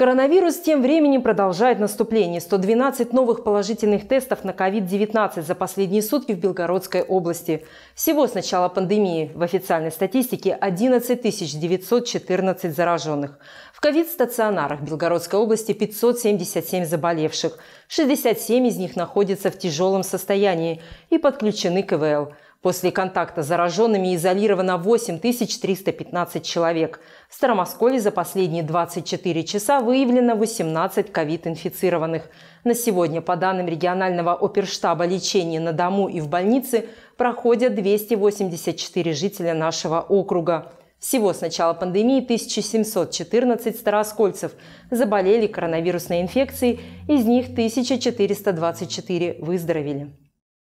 Коронавирус тем временем продолжает наступление. 112 новых положительных тестов на COVID-19 за последние сутки в Белгородской области. Всего с начала пандемии в официальной статистике 11 914 зараженных. В covid стационарах Белгородской области 577 заболевших. 67 из них находятся в тяжелом состоянии и подключены к ИВЛ. После контакта с зараженными изолировано 8315 человек. В Старомосколе за последние 24 часа выявлено 18 ковид-инфицированных. На сегодня, по данным регионального оперштаба лечения на дому и в больнице, проходят 284 жителя нашего округа. Всего с начала пандемии 1714 староскольцев заболели коронавирусной инфекцией, из них 1424 выздоровели.